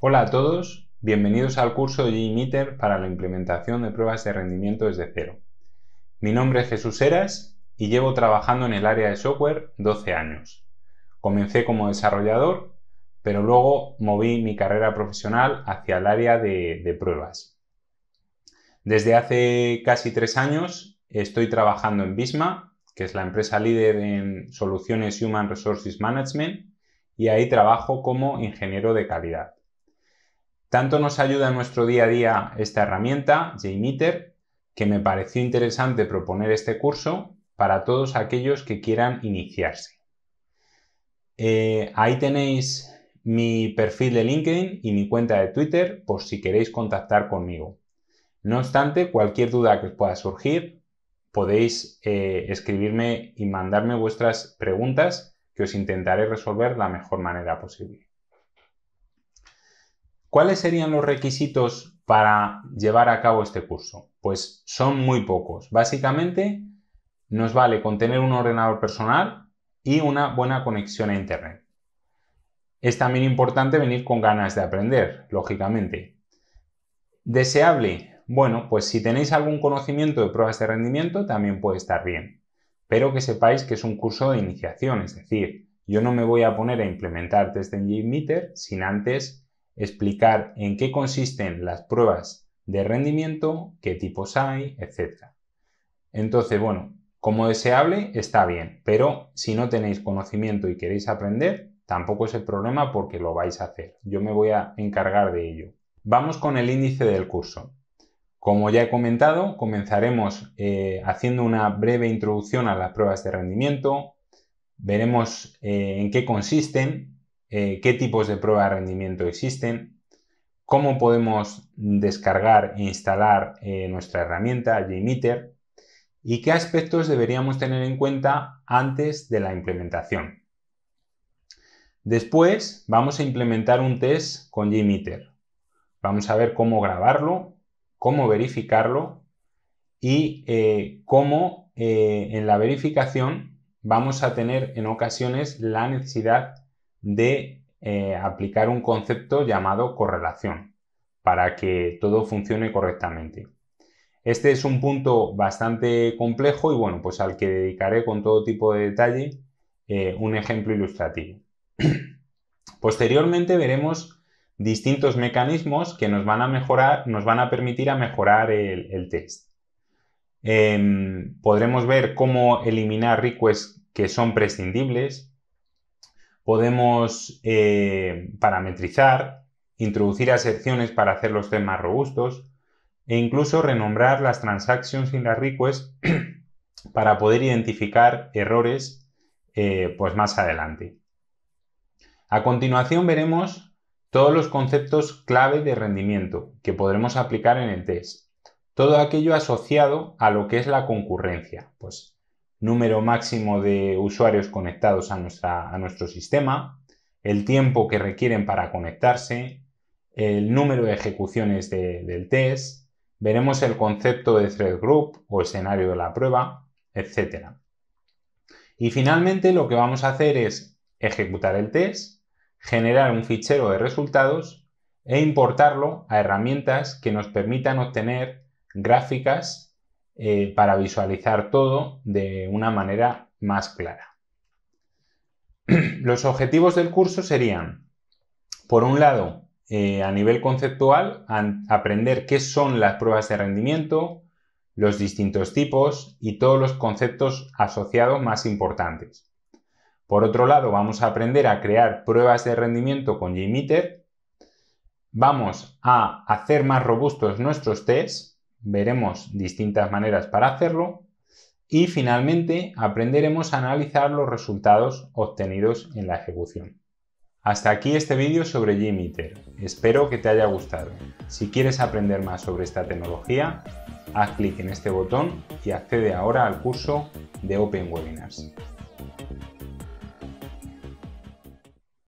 Hola a todos, bienvenidos al curso G-Meter para la implementación de pruebas de rendimiento desde cero. Mi nombre es Jesús Eras y llevo trabajando en el área de software 12 años. Comencé como desarrollador, pero luego moví mi carrera profesional hacia el área de, de pruebas. Desde hace casi tres años estoy trabajando en Bisma, que es la empresa líder en soluciones Human Resources Management, y ahí trabajo como ingeniero de calidad. Tanto nos ayuda en nuestro día a día esta herramienta, JMeter, que me pareció interesante proponer este curso para todos aquellos que quieran iniciarse. Eh, ahí tenéis mi perfil de LinkedIn y mi cuenta de Twitter por si queréis contactar conmigo. No obstante, cualquier duda que os pueda surgir, podéis eh, escribirme y mandarme vuestras preguntas que os intentaré resolver de la mejor manera posible. ¿Cuáles serían los requisitos para llevar a cabo este curso? Pues son muy pocos. Básicamente nos vale con tener un ordenador personal y una buena conexión a Internet. Es también importante venir con ganas de aprender, lógicamente. Deseable, bueno, pues si tenéis algún conocimiento de pruebas de rendimiento también puede estar bien, pero que sepáis que es un curso de iniciación, es decir, yo no me voy a poner a implementar test engine meter sin antes explicar en qué consisten las pruebas de rendimiento, qué tipos hay, etc. Entonces, bueno, como deseable está bien, pero si no tenéis conocimiento y queréis aprender, tampoco es el problema porque lo vais a hacer. Yo me voy a encargar de ello. Vamos con el índice del curso. Como ya he comentado, comenzaremos eh, haciendo una breve introducción a las pruebas de rendimiento, veremos eh, en qué consisten, eh, qué tipos de prueba de rendimiento existen, cómo podemos descargar e instalar eh, nuestra herramienta JMeter y qué aspectos deberíamos tener en cuenta antes de la implementación. Después vamos a implementar un test con JMeter. Vamos a ver cómo grabarlo, cómo verificarlo y eh, cómo en la verificación vamos a tener en ocasiones la necesidad de eh, aplicar un concepto llamado correlación para que todo funcione correctamente. Este es un punto bastante complejo y bueno, pues al que dedicaré con todo tipo de detalle eh, un ejemplo ilustrativo. Posteriormente veremos distintos mecanismos que nos van a mejorar, nos van a permitir a mejorar el, test. Em, podremos ver cómo eliminar requests que son prescindibles, podemos eh, parametrizar, introducir acepciones para hacer los temas más robustos e incluso renombrar las transactions y las requests para poder identificar errores eh, pues más adelante. A continuación veremos todos los conceptos clave de rendimiento que podremos aplicar en el test. Todo aquello asociado a lo que es la concurrencia. Pues número máximo de usuarios conectados a, a nuestro sistema, el tiempo que requieren para conectarse, el número de ejecuciones del test, veremos el concepto de thread group o escenario de la prueba, etc. Y finalmente lo que vamos a hacer es ejecutar el test, generar un fichero de resultados e importarlo a herramientas que nos permitan obtener gráficas eh, para visualizar todo de una manera más clara. Los objetivos del curso serían, por un lado, eh, a nivel conceptual, aprender qué son las pruebas de rendimiento, los distintos tipos y todos los conceptos asociados más importantes. Por otro lado, vamos a aprender a crear pruebas de rendimiento con JMeter. Vamos a hacer más robustos nuestros tests veremos distintas maneras para hacerlo y finalmente aprenderemos a analizar los resultados obtenidos en la ejecución. Hasta aquí este vídeo sobre Gmeter, espero que te haya gustado. Si quieres aprender más sobre esta tecnología, haz clic en este botón y accede ahora al curso de Open Webinars.